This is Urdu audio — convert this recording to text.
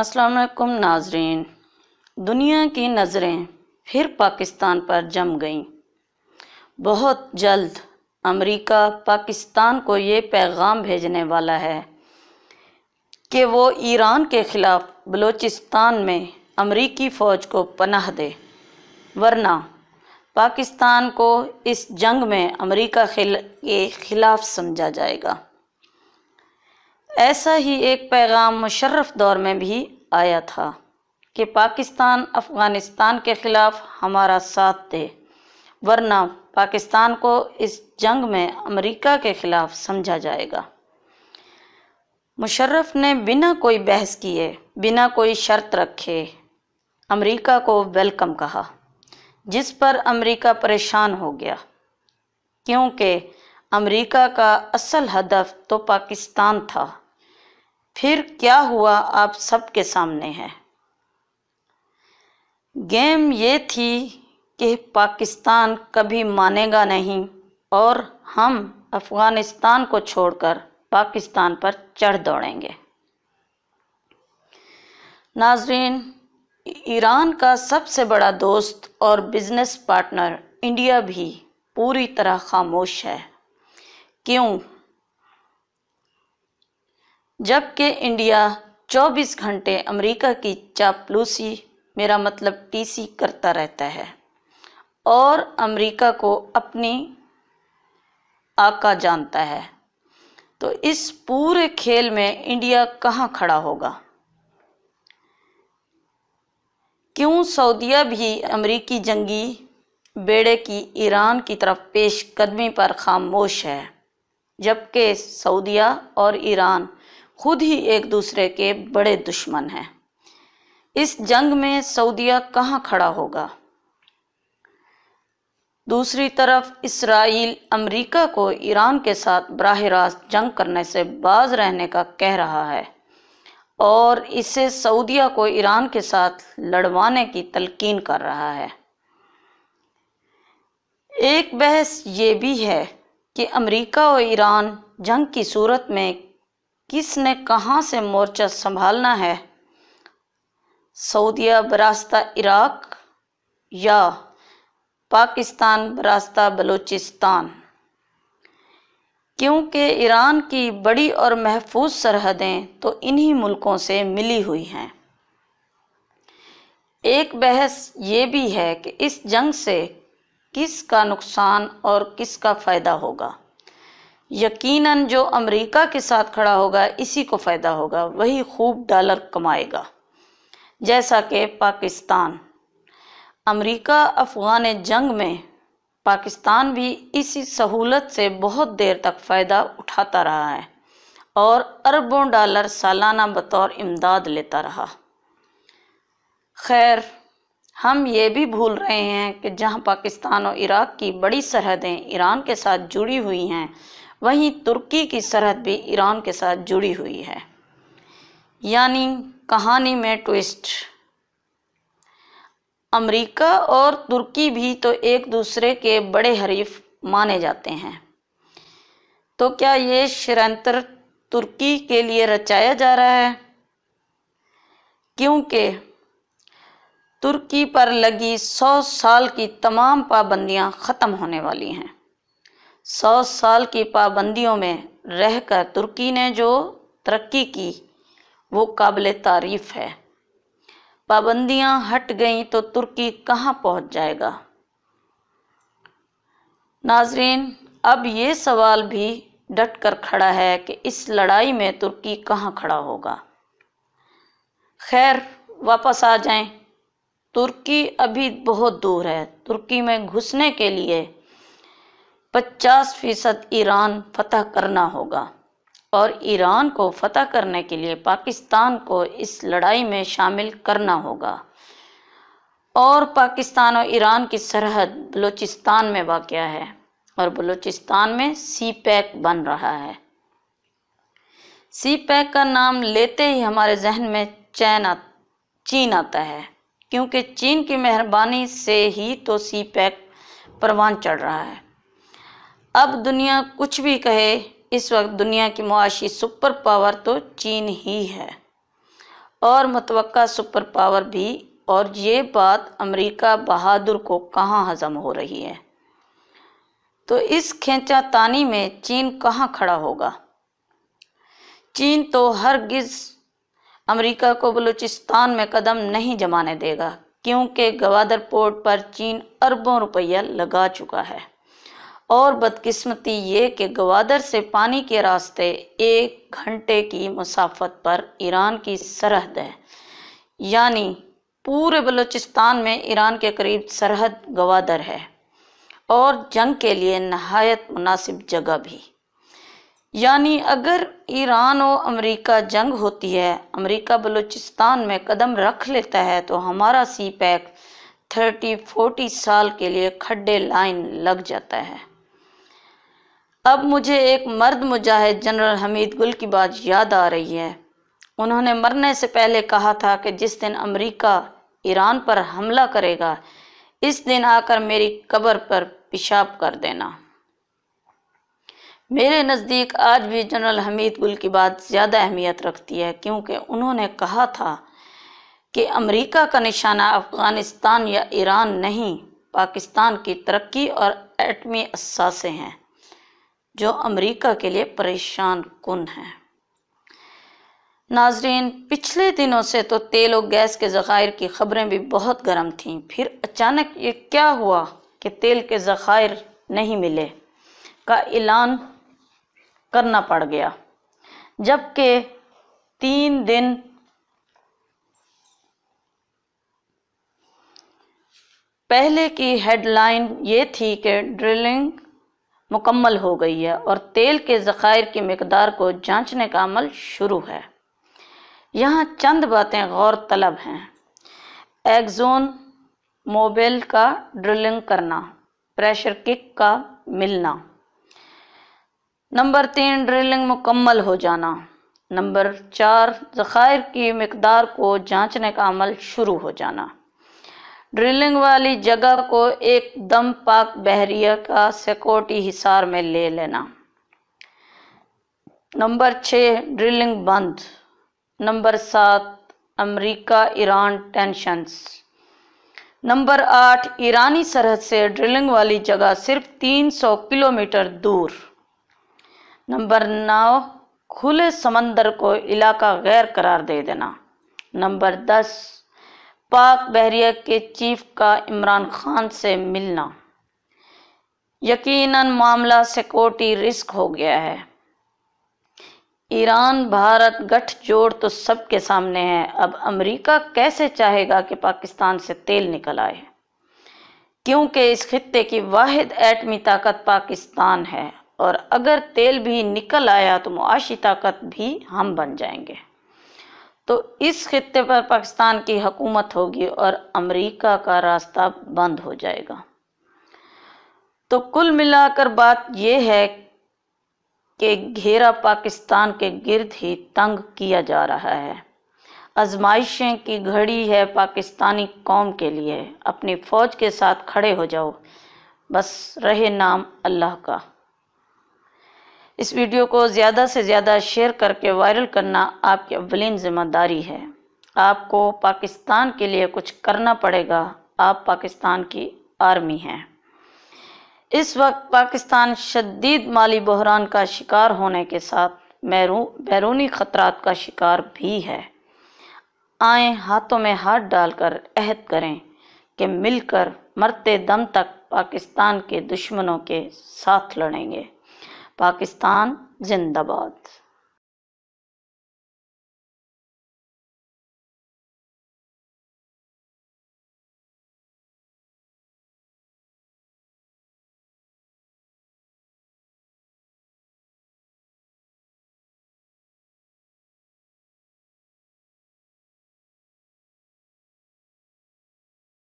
السلام علیکم ناظرین دنیا کی نظریں پھر پاکستان پر جم گئیں بہت جلد امریکہ پاکستان کو یہ پیغام بھیجنے والا ہے کہ وہ ایران کے خلاف بلوچستان میں امریکی فوج کو پناہ دے ورنہ پاکستان کو اس جنگ میں امریکہ کے خلاف سمجھا جائے گا ایسا ہی ایک پیغام مشرف دور میں بھی آیا تھا کہ پاکستان افغانستان کے خلاف ہمارا ساتھ دے ورنہ پاکستان کو اس جنگ میں امریکہ کے خلاف سمجھا جائے گا مشرف نے بنا کوئی بحث کیے بنا کوئی شرط رکھے امریکہ کو ویلکم کہا جس پر امریکہ پریشان ہو گیا کیونکہ امریکہ کا اصل ہدف تو پاکستان تھا پھر کیا ہوا آپ سب کے سامنے ہے گیم یہ تھی کہ پاکستان کبھی مانے گا نہیں اور ہم افغانستان کو چھوڑ کر پاکستان پر چڑھ دوڑیں گے ناظرین ایران کا سب سے بڑا دوست اور بزنس پارٹنر انڈیا بھی پوری طرح خاموش ہے کیوں جبکہ انڈیا چوبیس گھنٹے امریکہ کی چاپلوسی میرا مطلب ٹی سی کرتا رہتا ہے اور امریکہ کو اپنی آقا جانتا ہے تو اس پورے کھیل میں انڈیا کہاں کھڑا ہوگا کیوں سعودیہ بھی امریکی جنگی بیڑے کی ایران کی طرف پیش قدمی پر خاموش ہے جبکہ سعودیہ اور ایران خود ہی ایک دوسرے کے بڑے دشمن ہیں اس جنگ میں سعودیہ کہاں کھڑا ہوگا دوسری طرف اسرائیل امریکہ کو ایران کے ساتھ براہ راست جنگ کرنے سے باز رہنے کا کہہ رہا ہے اور اسے سعودیہ کو ایران کے ساتھ لڑوانے کی تلقین کر رہا ہے ایک بحث یہ بھی ہے کہ امریکہ اور ایران جنگ کی صورت میں کس نے کہاں سے مورچہ سنبھالنا ہے سعودیہ براستہ عراق یا پاکستان براستہ بلوچستان کیونکہ ایران کی بڑی اور محفوظ سرحدیں تو انہی ملکوں سے ملی ہوئی ہیں ایک بحث یہ بھی ہے کہ اس جنگ سے کس کا نقصان اور کس کا فائدہ ہوگا یقیناً جو امریکہ کے ساتھ کھڑا ہوگا اسی کو فائدہ ہوگا وہی خوب ڈالر کمائے گا جیسا کہ پاکستان امریکہ افغان جنگ میں پاکستان بھی اسی سہولت سے بہت دیر تک فائدہ اٹھاتا رہا ہے اور اربوں ڈالر سالانہ بطور امداد لیتا رہا خیر ہم یہ بھی بھول رہے ہیں کہ جہاں پاکستان اور عراق کی بڑی سرحدیں ایران کے ساتھ جڑی ہوئی ہیں وہیں ترکی کی سرحد بھی ایران کے ساتھ جڑی ہوئی ہے یعنی کہانی میں ٹوسٹ امریکہ اور ترکی بھی تو ایک دوسرے کے بڑے حریف مانے جاتے ہیں تو کیا یہ شرانتر ترکی کے لیے رچایا جا رہا ہے کیونکہ ترکی پر لگی سو سال کی تمام پابندیاں ختم ہونے والی ہیں سو سال کی پابندیوں میں رہ کر ترکی نے جو ترقی کی وہ قابل تعریف ہے پابندیاں ہٹ گئیں تو ترکی کہاں پہنچ جائے گا ناظرین اب یہ سوال بھی ڈٹ کر کھڑا ہے کہ اس لڑائی میں ترکی کہاں کھڑا ہوگا خیر واپس آ جائیں ترکی ابھی بہت دور ہے ترکی میں گھسنے کے لیے پچاس فیصد ایران فتح کرنا ہوگا اور ایران کو فتح کرنے کے لیے پاکستان کو اس لڑائی میں شامل کرنا ہوگا اور پاکستان اور ایران کی سرحد بلوچستان میں واقع ہے اور بلوچستان میں سی پیک بن رہا ہے سی پیک کا نام لیتے ہی ہمارے ذہن میں چین چین آتا ہے کیونکہ چین کی مہربانی سے ہی تو سی پیک پروان چڑھ رہا ہے اب دنیا کچھ بھی کہے اس وقت دنیا کی معاشی سپر پاور تو چین ہی ہے اور متوقع سپر پاور بھی اور یہ بات امریکہ بہادر کو کہاں ہضم ہو رہی ہے تو اس کھینچا تانی میں چین کہاں کھڑا ہوگا چین تو ہرگز امریکہ کو بلوچستان میں قدم نہیں جمانے دے گا کیونکہ گوادر پورٹ پر چین اربوں روپیہ لگا چکا ہے اور بدقسمتی یہ کہ گوادر سے پانی کے راستے ایک گھنٹے کی مسافت پر ایران کی سرحد ہے یعنی پورے بلوچستان میں ایران کے قریب سرحد گوادر ہے اور جنگ کے لیے نہایت مناسب جگہ بھی یعنی اگر ایران و امریکہ جنگ ہوتی ہے امریکہ بلوچستان میں قدم رکھ لیتا ہے تو ہمارا سی پیک تھرٹی فورٹی سال کے لیے کھڈے لائن لگ جاتا ہے اب مجھے ایک مرد مجاہد جنرل حمید گل کی بات یاد آ رہی ہے انہوں نے مرنے سے پہلے کہا تھا کہ جس دن امریکہ ایران پر حملہ کرے گا اس دن آ کر میری قبر پر پیشاب کر دینا میرے نزدیک آج بھی جنرل حمید گل کی بات زیادہ اہمیت رکھتی ہے کیونکہ انہوں نے کہا تھا کہ امریکہ کا نشانہ افغانستان یا ایران نہیں پاکستان کی ترقی اور ایٹمی اثاثے ہیں جو امریکہ کے لیے پریشان کن ہیں ناظرین پچھلے دنوں سے تو تیل و گیس کے ذخائر کی خبریں بھی بہت گرم تھیں پھر اچانک یہ کیا ہوا کہ تیل کے ذخائر نہیں ملے کا اعلان کرنا پڑ گیا جبکہ تین دن پہلے کی ہیڈ لائن یہ تھی کہ ڈرلنگ مکمل ہو گئی ہے اور تیل کے ذخائر کی مقدار کو جانچنے کا عمل شروع ہے یہاں چند باتیں غور طلب ہیں ایگزون موبیل کا ڈرلنگ کرنا پریشر کک کا ملنا نمبر تین ڈرلنگ مکمل ہو جانا نمبر چار ذخائر کی مقدار کو جانچنے کا عمل شروع ہو جانا ڈرلنگ والی جگہ کو ایک دم پاک بحریہ کا سیکورٹی حصار میں لے لینا نمبر چھ ڈرلنگ بند نمبر سات امریکہ ایران ٹینشنز نمبر آٹھ ایرانی سرحد سے ڈرلنگ والی جگہ صرف تین سو کلومیٹر دور نمبر نو کھلے سمندر کو علاقہ غیر قرار دے دینا نمبر دس پاک بحریہ کے چیف کا عمران خان سے ملنا یقیناً معاملہ سیکورٹی رسک ہو گیا ہے ایران بھارت گٹھ جوڑ تو سب کے سامنے ہے اب امریکہ کیسے چاہے گا کہ پاکستان سے تیل نکل آئے کیونکہ اس خطے کی واحد ایٹمی طاقت پاکستان ہے اور اگر تیل بھی نکل آیا تو معاشی طاقت بھی ہم بن جائیں گے تو اس خطے پر پاکستان کی حکومت ہوگی اور امریکہ کا راستہ بند ہو جائے گا تو کل ملا کر بات یہ ہے کہ گھیرا پاکستان کے گرد ہی تنگ کیا جا رہا ہے آزمائشیں کی گھڑی ہے پاکستانی قوم کے لیے اپنی فوج کے ساتھ کھڑے ہو جاؤ بس رہے نام اللہ کا اس ویڈیو کو زیادہ سے زیادہ شیئر کر کے وائرل کرنا آپ کی اولین ذمہ داری ہے آپ کو پاکستان کے لیے کچھ کرنا پڑے گا آپ پاکستان کی آرمی ہیں اس وقت پاکستان شدید مالی بحران کا شکار ہونے کے ساتھ بیرونی خطرات کا شکار بھی ہے آئیں ہاتھوں میں ہاتھ ڈال کر عہد کریں کہ مل کر مرتے دم تک پاکستان کے دشمنوں کے ساتھ لڑیں گے پاکستان زندہ باد